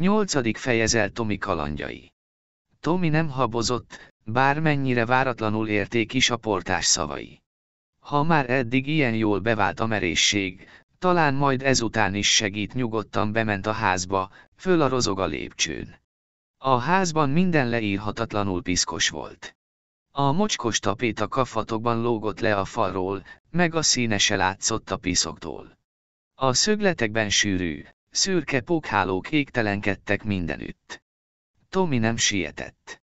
Nyolcadik fejezel Tomi kalandjai. Tomi nem habozott, bármennyire váratlanul érték is a portás szavai. Ha már eddig ilyen jól bevált a merészség, talán majd ezután is segít nyugodtan bement a házba, föl a rozog a lépcsőn. A házban minden leírhatatlanul piszkos volt. A mocskos tapét a kafatokban lógott le a falról, meg a színe se látszott a piszoktól. A szögletekben sűrű, Szürke pókhálók égtelenkedtek mindenütt. Tomi nem sietett.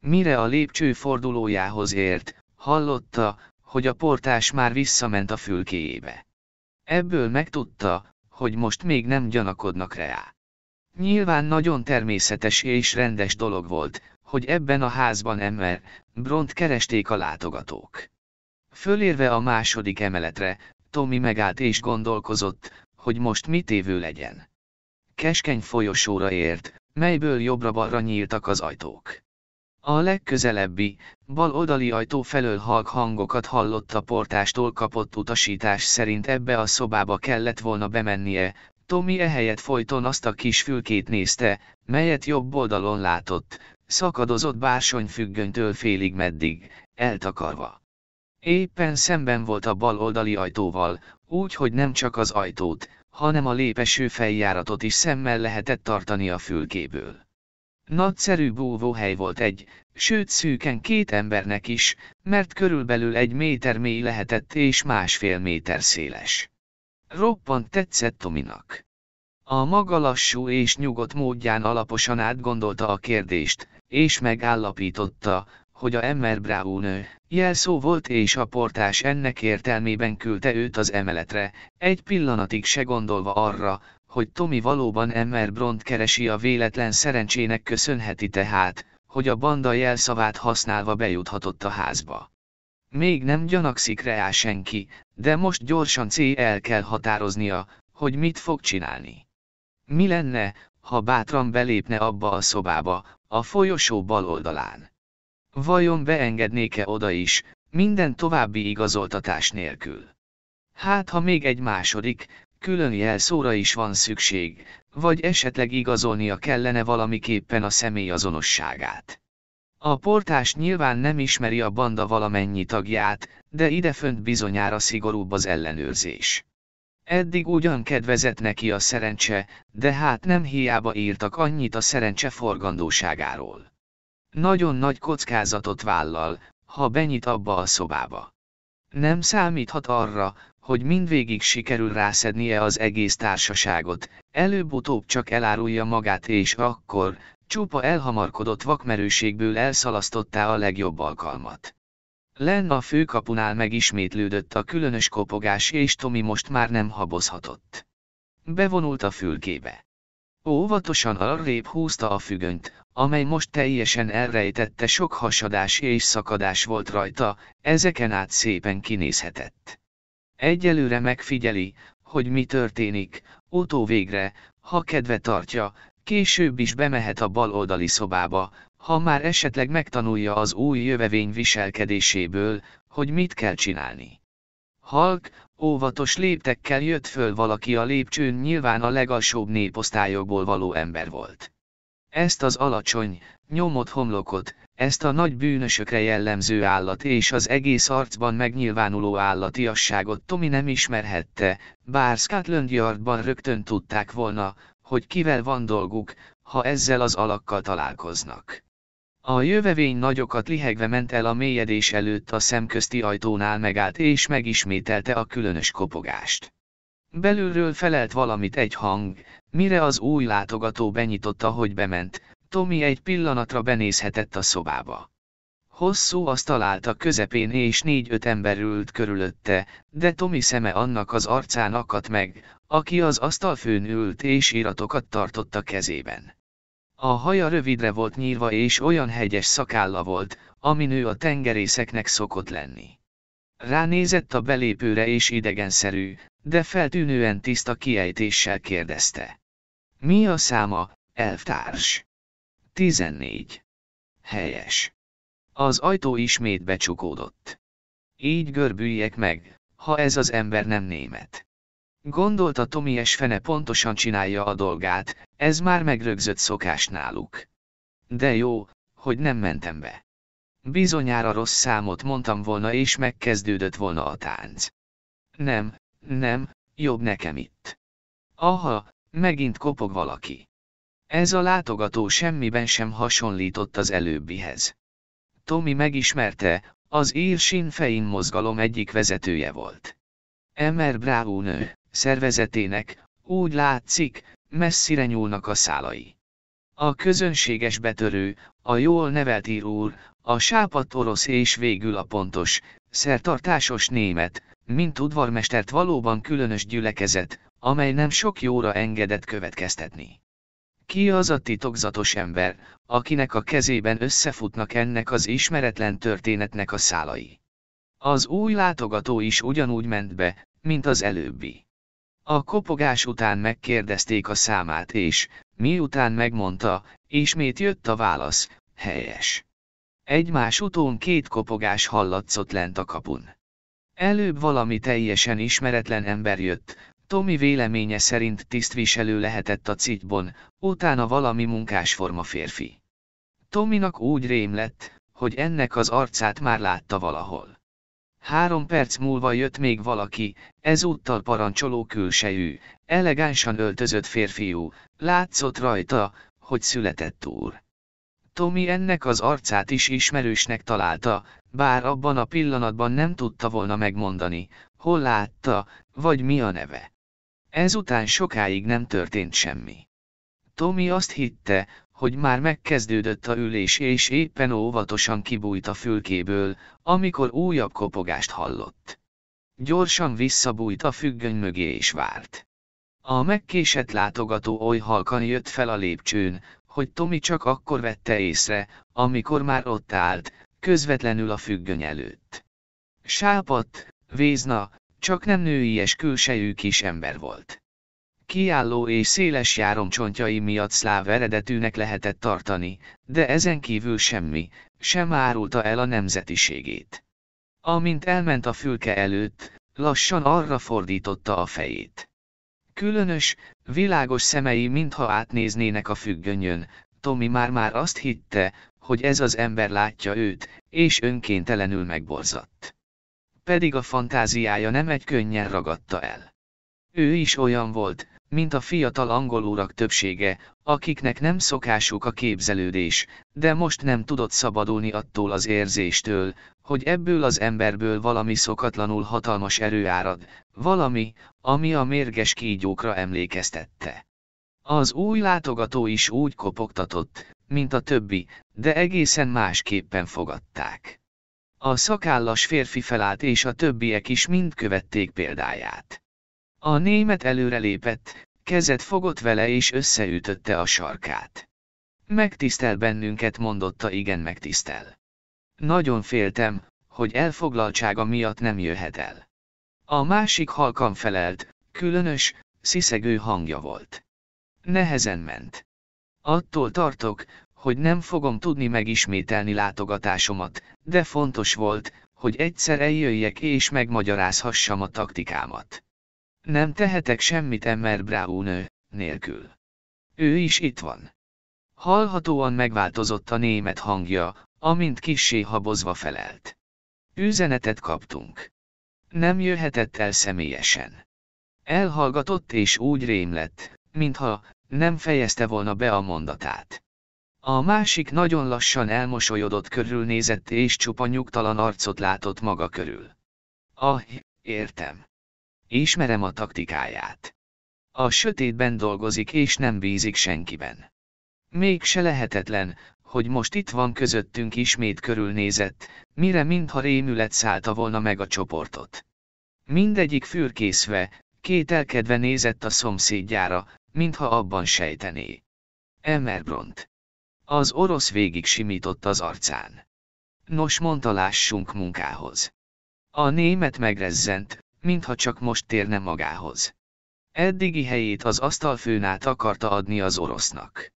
Mire a lépcső fordulójához ért, hallotta, hogy a portás már visszament a fülkéjébe. Ebből megtudta, hogy most még nem gyanakodnak rá. Nyilván nagyon természetes és rendes dolog volt, hogy ebben a házban ember, Bront keresték a látogatók. Fölérve a második emeletre, Tommy megállt és gondolkozott, hogy most mit évő legyen. Keskeny folyosóra ért, melyből jobbra-balra nyíltak az ajtók. A legközelebbi, bal oldali ajtó felől halk hangokat hallott a portástól kapott utasítás szerint ebbe a szobába kellett volna bemennie, Tomi ehelyett folyton azt a kis fülkét nézte, melyet jobb oldalon látott, szakadozott bársonyfüggönytől félig meddig, eltakarva. Éppen szemben volt a bal oldali ajtóval, úgy, hogy nem csak az ajtót, hanem a lépeső feljáratot is szemmel lehetett tartani a fülkéből. Nagyszerű hely volt egy, sőt szűken két embernek is, mert körülbelül egy méter mély lehetett és másfél méter széles. Roppant tetszett Tominak. A maga lassú és nyugodt módján alaposan átgondolta a kérdést, és megállapította, hogy a Emmer Brown nő, jelszó volt és a portás ennek értelmében küldte őt az emeletre, egy pillanatig se gondolva arra, hogy Tommy valóban Emmer Bront keresi a véletlen szerencsének köszönheti tehát, hogy a banda jelszavát használva bejuthatott a házba. Még nem gyanakszik rá senki, de most gyorsan C el kell határoznia, hogy mit fog csinálni. Mi lenne, ha bátran belépne abba a szobába, a folyosó bal oldalán? Vajon beengednéke oda is, minden további igazoltatás nélkül? Hát ha még egy második, külön jelszóra is van szükség, vagy esetleg igazolnia kellene valamiképpen a személy azonosságát. A portás nyilván nem ismeri a banda valamennyi tagját, de idefönt bizonyára szigorúbb az ellenőrzés. Eddig ugyan kedvezett neki a szerencse, de hát nem hiába írtak annyit a szerencse forgandóságáról. Nagyon nagy kockázatot vállal, ha benyit abba a szobába. Nem számíthat arra, hogy mindvégig sikerül rászednie az egész társaságot, előbb-utóbb csak elárulja magát és akkor, csupa elhamarkodott vakmerőségből elszalasztotta a legjobb alkalmat. Len a főkapunál megismétlődött a különös kopogás és Tomi most már nem habozhatott. Bevonult a fülkébe. Óvatosan arrébb húzta a függönyt, amely most teljesen elrejtette sok hasadás és szakadás volt rajta, ezeken át szépen kinézhetett. Egyelőre megfigyeli, hogy mi történik, Otó végre, ha kedve tartja, később is bemehet a bal oldali szobába, ha már esetleg megtanulja az új jövevény viselkedéséből, hogy mit kell csinálni. Halk, Óvatos léptekkel jött föl valaki a lépcsőn nyilván a legalsóbb néposztályokból való ember volt. Ezt az alacsony, nyomott homlokot, ezt a nagy bűnösökre jellemző állat és az egész arcban megnyilvánuló állatiasságot Tomi nem ismerhette, bár Scotland Yardban rögtön tudták volna, hogy kivel van dolguk, ha ezzel az alakkal találkoznak. A jövevény nagyokat lihegve ment el a mélyedés előtt a szemközti ajtónál megállt és megismételte a különös kopogást. Belülről felelt valamit egy hang, mire az új látogató benyitotta, hogy bement, Tomi egy pillanatra benézhetett a szobába. Hosszú azt találta a közepén és négy-öt ember ült körülötte, de Tomi szeme annak az arcán akadt meg, aki az asztal főn ült és iratokat tartotta kezében. A haja rövidre volt nyírva és olyan hegyes szakálla volt, amin ő a tengerészeknek szokott lenni. Ránézett a belépőre és idegenszerű, de feltűnően tiszta kiejtéssel kérdezte. Mi a száma, elvtárs? 14. Helyes. Az ajtó ismét becsukódott. Így görbüljek meg, ha ez az ember nem német. Gondolta Tomi és fene pontosan csinálja a dolgát, ez már megrögzött szokás náluk. De jó, hogy nem mentem be. Bizonyára rossz számot mondtam volna és megkezdődött volna a tánc. Nem, nem, jobb nekem itt. Aha, megint kopog valaki. Ez a látogató semmiben sem hasonlított az előbbihez. Tomi megismerte, az ír Sinn Fein mozgalom egyik vezetője volt. Emer Brown szervezetének, úgy látszik, messzire nyúlnak a szálai. A közönséges betörő, a jól nevelt ír úr, a sápat orosz és végül a pontos, szertartásos német, mint udvarmestert valóban különös gyülekezet, amely nem sok jóra engedett következtetni. Ki az a titokzatos ember, akinek a kezében összefutnak ennek az ismeretlen történetnek a szálai? Az új látogató is ugyanúgy ment be, mint az előbbi. A kopogás után megkérdezték a számát és, miután megmondta, ismét jött a válasz, helyes. Egymás utón két kopogás hallatszott lent a kapun. Előbb valami teljesen ismeretlen ember jött, Tomi véleménye szerint tisztviselő lehetett a cikkbon, utána valami munkásforma férfi. Tominak úgy rém lett, hogy ennek az arcát már látta valahol. Három perc múlva jött még valaki, ezúttal parancsoló külsejű, elegánsan öltözött férfiú, látszott rajta, hogy született úr. Tomi ennek az arcát is ismerősnek találta, bár abban a pillanatban nem tudta volna megmondani, hol látta, vagy mi a neve. Ezután sokáig nem történt semmi. Tomi azt hitte, hogy már megkezdődött a ülés és éppen óvatosan kibújt a fülkéből, amikor újabb kopogást hallott. Gyorsan visszabújt a függöny mögé és várt. A megkésett látogató oly halkan jött fel a lépcsőn, hogy Tomi csak akkor vette észre, amikor már ott állt, közvetlenül a függöny előtt. Sápat, Vézna, csak nem és külsejű kis ember volt kiálló és széles járomcsontjai miatt szláv eredetűnek lehetett tartani, de ezen kívül semmi, sem árulta el a nemzetiségét. Amint elment a fülke előtt, lassan arra fordította a fejét. Különös, világos szemei mintha átnéznének a függönyön, Tomi már-már azt hitte, hogy ez az ember látja őt, és önkéntelenül megborzadt. Pedig a fantáziája nem egy könnyen ragadta el. Ő is olyan volt, mint a fiatal angol urak többsége, akiknek nem szokásuk a képzelődés, de most nem tudott szabadulni attól az érzéstől, hogy ebből az emberből valami szokatlanul hatalmas erő árad, valami, ami a mérges kígyókra emlékeztette. Az új látogató is úgy kopogtatott, mint a többi, de egészen másképpen fogadták. A szakállas férfi felállt és a többiek is mind követték példáját. A német előrelépett, kezet fogott vele és összeütötte a sarkát. Megtisztel bennünket mondotta igen megtisztel. Nagyon féltem, hogy elfoglaltsága miatt nem jöhet el. A másik halkan felelt, különös, sziszegő hangja volt. Nehezen ment. Attól tartok, hogy nem fogom tudni megismételni látogatásomat, de fontos volt, hogy egyszer eljöjjek és megmagyarázhassam a taktikámat. Nem tehetek semmit Emmer ő, nélkül. Ő is itt van. Hallhatóan megváltozott a német hangja, amint kissé habozva felelt. Üzenetet kaptunk. Nem jöhetett el személyesen. Elhallgatott és úgy rém lett, mintha nem fejezte volna be a mondatát. A másik nagyon lassan elmosolyodott körülnézett és csupa nyugtalan arcot látott maga körül. Ah, értem. Ismerem a taktikáját. A sötétben dolgozik és nem bízik senkiben. Még se lehetetlen, hogy most itt van közöttünk ismét körülnézett, mire mintha rémület szállta volna meg a csoportot. Mindegyik fürkészve, kételkedve nézett a szomszédjára, mintha abban sejtené. Emmerbront. Az orosz végig simított az arcán. Nos mondta lássunk munkához. A német megrezzent, mintha csak most térne magához. Eddigi helyét az asztalfőn át akarta adni az orosznak.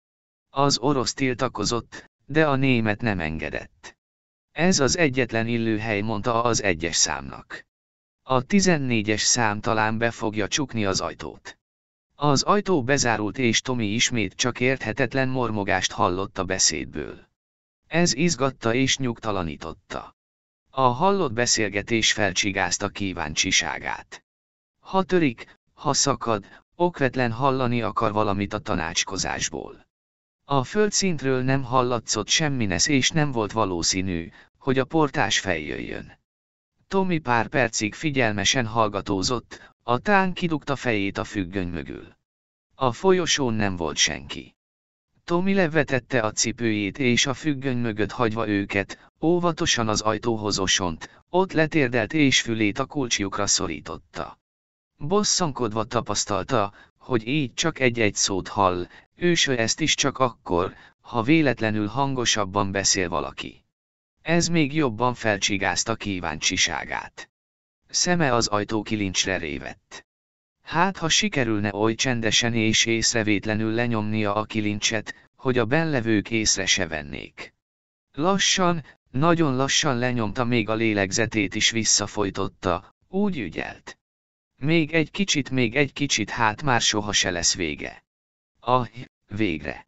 Az orosz tiltakozott, de a német nem engedett. Ez az egyetlen illő hely, mondta az egyes számnak. A 14-es szám talán be fogja csukni az ajtót. Az ajtó bezárult és Tomi ismét csak érthetetlen mormogást hallott a beszédből. Ez izgatta és nyugtalanította. A hallott beszélgetés felcsigázta kíváncsiságát. Ha törik, ha szakad, okvetlen hallani akar valamit a tanácskozásból. A földszintről nem hallatszott semminesz és nem volt valószínű, hogy a portás feljöjjön. Tommy pár percig figyelmesen hallgatózott, a tán kidugta fejét a függöny mögül. A folyosón nem volt senki. Tomi levetette a cipőjét és a függöny mögött hagyva őket, óvatosan az ajtóhoz osont, ott letérdelt és fülét a kulcsjukra szorította. Bosszankodva tapasztalta, hogy így csak egy-egy szót hall, őső ezt is csak akkor, ha véletlenül hangosabban beszél valaki. Ez még jobban felcsigázta kíváncsiságát. Szeme az ajtó kilincsre révett. Hát ha sikerülne oly csendesen és észrevétlenül lenyomnia a kilincset, hogy a benlevők észre se vennék. Lassan, nagyon lassan lenyomta még a lélegzetét is visszafojtotta, úgy ügyelt. Még egy kicsit, még egy kicsit, hát már soha se lesz vége. Ah, végre.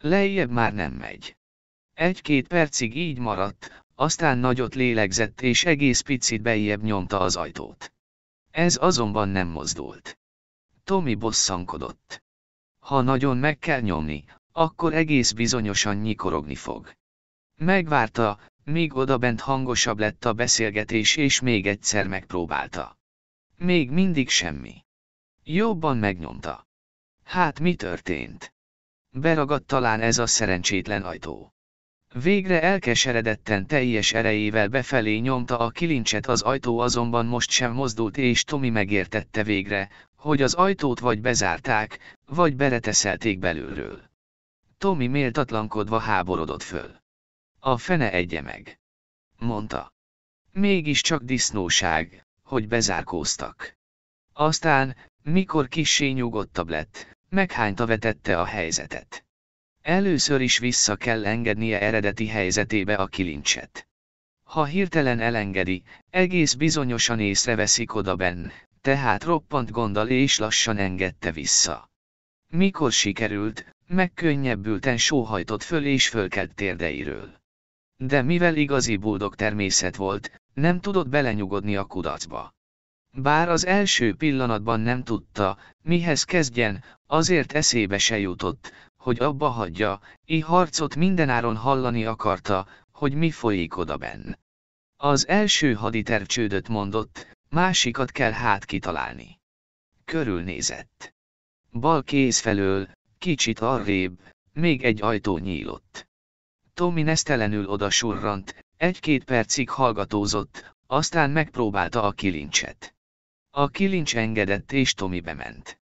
Lejjebb már nem megy. Egy-két percig így maradt, aztán nagyot lélegzett és egész picit bejjebb nyomta az ajtót. Ez azonban nem mozdult. Tommy bosszankodott. Ha nagyon meg kell nyomni, akkor egész bizonyosan nyikorogni fog. Megvárta, míg odabent hangosabb lett a beszélgetés és még egyszer megpróbálta. Még mindig semmi. Jobban megnyomta. Hát mi történt? Beragadt talán ez a szerencsétlen ajtó. Végre elkeseredetten teljes erejével befelé nyomta a kilincset az ajtó azonban most sem mozdult és Tomi megértette végre, hogy az ajtót vagy bezárták, vagy bereteszelték belülről. Tomi méltatlankodva háborodott föl. A fene egye meg. Mondta. Mégiscsak disznóság, hogy bezárkóztak. Aztán, mikor kissé nyugodtabb lett, meghányta vetette a helyzetet. Először is vissza kell engednie eredeti helyzetébe a kilincset. Ha hirtelen elengedi, egész bizonyosan észreveszik oda benn, tehát roppant gondol és lassan engedte vissza. Mikor sikerült, megkönnyebbülten sóhajtott föl és fölkelt térdeiről. De mivel igazi boldog természet volt, nem tudott belenyugodni a kudarcba. Bár az első pillanatban nem tudta, mihez kezdjen, azért eszébe se jutott, hogy abba hagyja, i harcot mindenáron hallani akarta, hogy mi folyik benn. Az első haditerv csődöt mondott, másikat kell hát kitalálni. Körülnézett. Bal kéz felől, kicsit arrébb, még egy ajtó nyílott. Tommy nesztelenül surrant, egy-két percig hallgatózott, aztán megpróbálta a kilincset. A kilincs engedett és Tomi bement.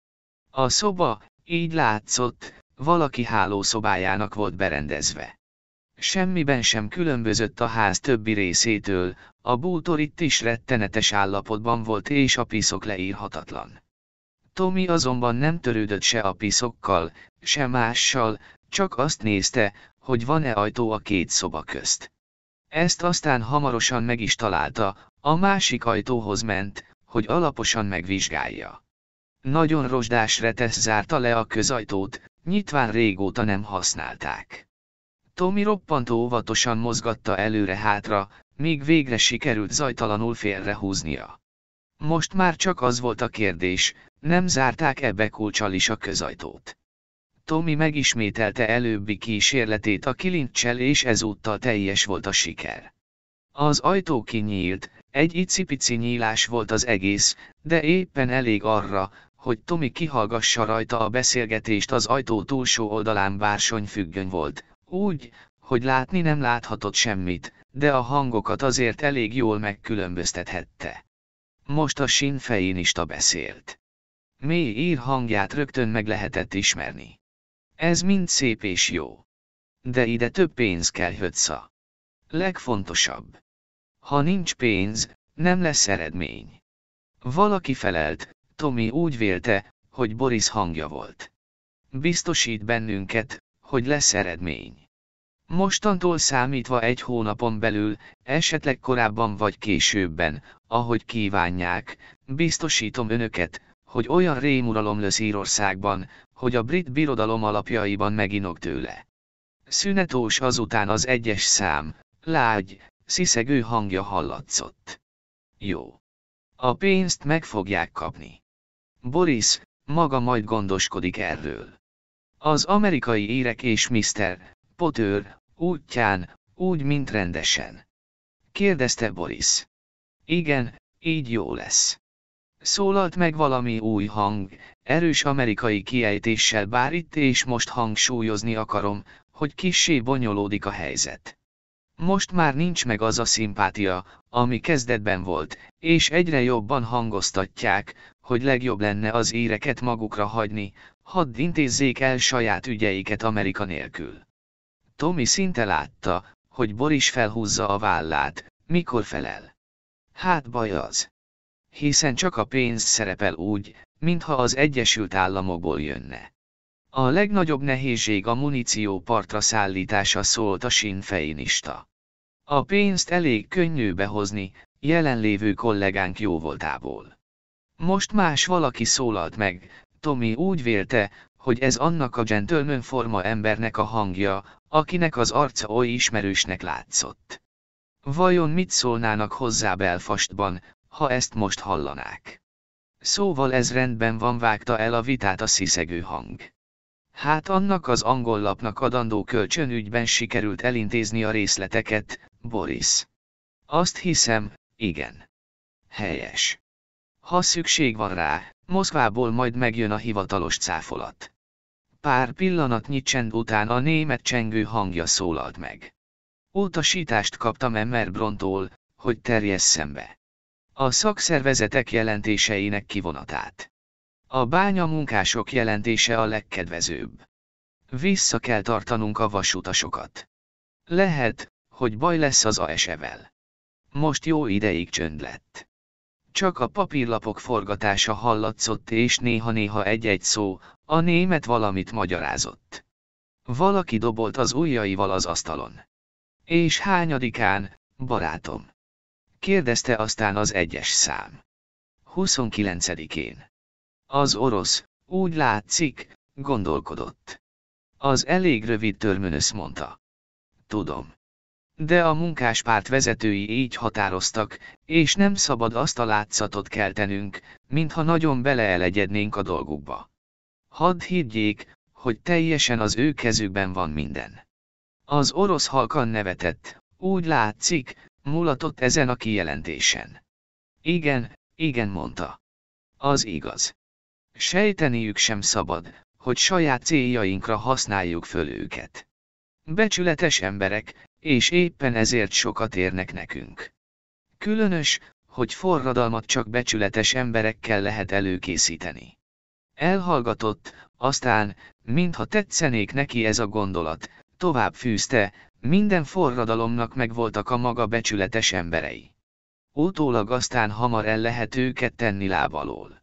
A szoba, így látszott, valaki hálószobájának volt berendezve. Semmiben sem különbözött a ház többi részétől, a bútor itt is rettenetes állapotban volt és a piszok leírhatatlan. Tommy azonban nem törődött se a piszokkal, se mással, csak azt nézte, hogy van-e ajtó a két szoba közt. Ezt aztán hamarosan meg is találta, a másik ajtóhoz ment, hogy alaposan megvizsgálja. Nagyon rozsdás retesz zárta le a közajtót, Nyitván régóta nem használták. Tommy roppant óvatosan mozgatta előre-hátra, még végre sikerült zajtalanul félrehúznia. Most már csak az volt a kérdés, nem zárták ebbe kulcsal is a közajtót. Tommy megismételte előbbi kísérletét a kilincsel és ezúttal teljes volt a siker. Az ajtó kinyílt, egy icipici nyílás volt az egész, de éppen elég arra, hogy Tomi kihallgassa rajta a beszélgetést az ajtó túlsó oldalán bársonyfüggöny volt, úgy, hogy látni nem láthatott semmit, de a hangokat azért elég jól megkülönböztethette. Most a is beszélt. Mély ír hangját rögtön meg lehetett ismerni. Ez mind szép és jó. De ide több pénz kell hötsza. Legfontosabb. Ha nincs pénz, nem lesz eredmény. Valaki felelt, Tommy úgy vélte, hogy Boris hangja volt. Biztosít bennünket, hogy lesz eredmény. Mostantól számítva egy hónapon belül, esetleg korábban vagy későbben, ahogy kívánják, biztosítom önöket, hogy olyan rémuralom lesz Írországban, hogy a brit birodalom alapjaiban meginok tőle. Szünetós azután az egyes szám, lágy, sziszegő hangja hallatszott. Jó. A pénzt meg fogják kapni. Boris, maga majd gondoskodik erről. Az amerikai érek és Mr. Potter útján, úgy, mint rendesen. Kérdezte Boris. Igen, így jó lesz. Szólalt meg valami új hang, erős amerikai kiejtéssel bár itt és most hangsúlyozni akarom, hogy kissé bonyolódik a helyzet. Most már nincs meg az a szimpátia, ami kezdetben volt, és egyre jobban hangoztatják, hogy legjobb lenne az éreket magukra hagyni, hadd intézzék el saját ügyeiket Amerika nélkül. Tommy szinte látta, hogy Boris felhúzza a vállát, mikor felel. Hát baj az. Hiszen csak a pénz szerepel úgy, mintha az Egyesült Államokból jönne. A legnagyobb nehézség a muníció partra szállítása szólt a sinfeinista. A pénzt elég könnyű behozni, jelenlévő kollégánk jóvoltából. Most más valaki szólalt meg, Tommy úgy vélte, hogy ez annak a gentleman forma embernek a hangja, akinek az arca oly ismerősnek látszott. Vajon mit szólnának hozzá Belfastban, ha ezt most hallanák? Szóval ez rendben van vágta el a vitát a sziszegő hang. Hát annak az angol lapnak adandó kölcsönügyben sikerült elintézni a részleteket, Boris. Azt hiszem, igen. Helyes. Ha szükség van rá, Moszkvából majd megjön a hivatalos cáfolat. Pár pillanatnyi csend után a német csengő hangja szólalt meg. Utasítást kaptam Emmer Brontól, hogy terjesszem be. A szakszervezetek jelentéseinek kivonatát. A bánya munkások jelentése a legkedvezőbb. Vissza kell tartanunk a vasutasokat. Lehet, hogy baj lesz az ASE-vel. Most jó ideig csönd lett. Csak a papírlapok forgatása hallatszott és néha-néha egy-egy szó, a német valamit magyarázott. Valaki dobolt az ujjaival az asztalon. És hányadikán, barátom? Kérdezte aztán az egyes szám. 29-én. Az orosz, úgy látszik, gondolkodott. Az elég rövid törmönös mondta. Tudom. De a munkáspárt vezetői így határoztak, és nem szabad azt a látszatot keltenünk, mintha nagyon beleelegyednénk a dolgukba. Hadd higgyék, hogy teljesen az ő kezükben van minden. Az orosz halkan nevetett, úgy látszik, mulatott ezen a kijelentésen. Igen, igen mondta. Az igaz. Sejteniük sem szabad, hogy saját céljainkra használjuk föl őket. Becsületes emberek, és éppen ezért sokat érnek nekünk. Különös, hogy forradalmat csak becsületes emberekkel lehet előkészíteni. Elhallgatott, aztán, mintha tetszenék neki ez a gondolat, tovább fűzte, minden forradalomnak megvoltak a maga becsületes emberei. Utólag aztán hamar el lehet őket tenni láb alól.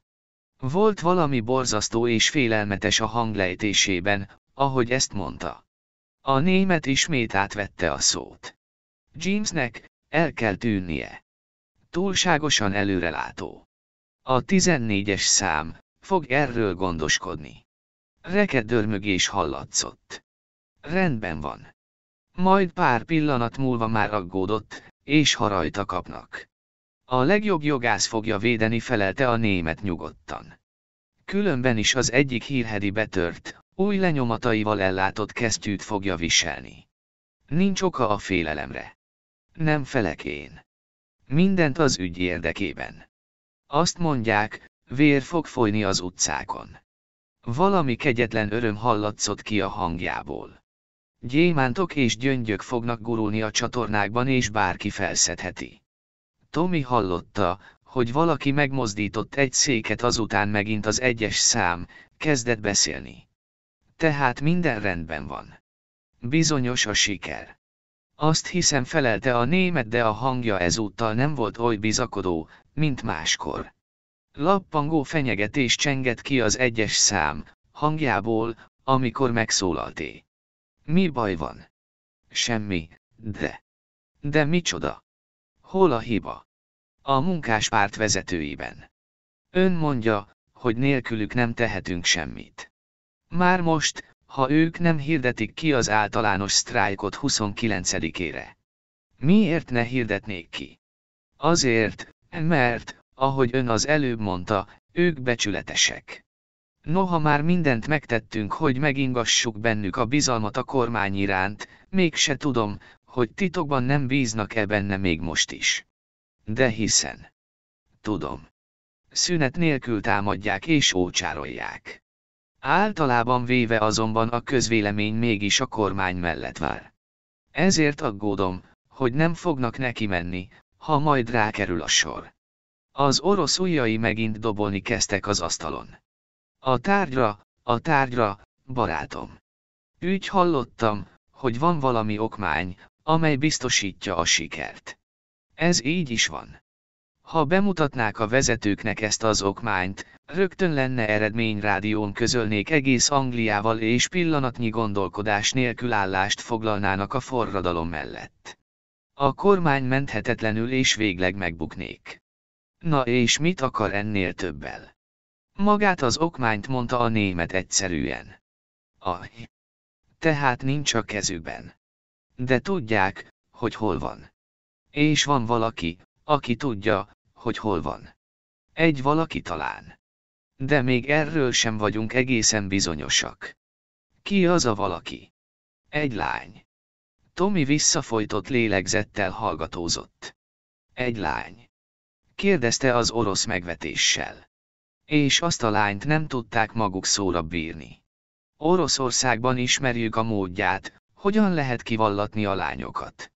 Volt valami borzasztó és félelmetes a hanglejtésében, ahogy ezt mondta. A német ismét átvette a szót. Jamesnek, el kell tűnnie. Túlságosan előrelátó. A 14-es szám, fog erről gondoskodni. Rekedörmögés hallatszott. Rendben van. Majd pár pillanat múlva már aggódott, és ha rajta kapnak. A legjobb jogász fogja védeni felelte a német nyugodtan. Különben is az egyik hírhedi betört, új lenyomataival ellátott kesztyűt fogja viselni. Nincs oka a félelemre. Nem felek én. Mindent az ügy érdekében. Azt mondják, vér fog folyni az utcákon. Valami kegyetlen öröm hallatszott ki a hangjából. Gyémántok és gyöngyök fognak gurulni a csatornákban és bárki felszedheti. Tomi hallotta, hogy valaki megmozdított egy széket azután megint az egyes szám, kezdett beszélni tehát minden rendben van. Bizonyos a siker. Azt hiszem felelte a német, de a hangja ezúttal nem volt oly bizakodó, mint máskor. Lappangó fenyegetés csengett ki az egyes szám, hangjából, amikor megszólalté. Mi baj van? Semmi, de. De micsoda? Hol a hiba? A munkáspárt vezetőiben. Ön mondja, hogy nélkülük nem tehetünk semmit. Már most, ha ők nem hirdetik ki az általános sztrájkot 29-ére. Miért ne hirdetnék ki? Azért, mert, ahogy ön az előbb mondta, ők becsületesek. Noha már mindent megtettünk, hogy megingassuk bennük a bizalmat a kormány iránt, mégse tudom, hogy titokban nem bíznak-e benne még most is. De hiszen. Tudom. Szünet nélkül támadják és ócsárolják. Általában véve azonban a közvélemény mégis a kormány mellett vár. Ezért aggódom, hogy nem fognak neki menni, ha majd rákerül a sor. Az orosz ujjai megint dobolni kezdtek az asztalon. A tárgyra, a tárgyra, barátom. Úgy hallottam, hogy van valami okmány, amely biztosítja a sikert. Ez így is van. Ha bemutatnák a vezetőknek ezt az okmányt, Rögtön lenne eredmény rádión közölnék egész Angliával és pillanatnyi gondolkodás nélkül állást foglalnának a forradalom mellett. A kormány menthetetlenül és végleg megbuknék. Na és mit akar ennél többel? Magát az okmányt mondta a német egyszerűen. Aj. Tehát nincs a kezükben. De tudják, hogy hol van. És van valaki, aki tudja, hogy hol van. Egy valaki talán. De még erről sem vagyunk egészen bizonyosak. Ki az a valaki? Egy lány. Tomi visszafojtott lélegzettel hallgatózott. Egy lány. Kérdezte az orosz megvetéssel. És azt a lányt nem tudták maguk szóra bírni. Oroszországban ismerjük a módját, hogyan lehet kivallatni a lányokat.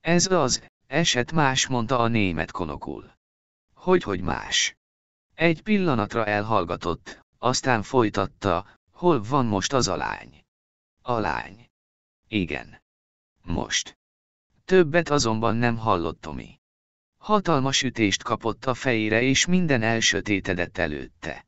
Ez az, eset más mondta a német konokul. Hogy hogy más? Egy pillanatra elhallgatott, aztán folytatta, hol van most az a lány? A lány. Igen. Most. Többet azonban nem hallott Tomi. Hatalmas ütést kapott a fejére és minden elsötétedett előtte.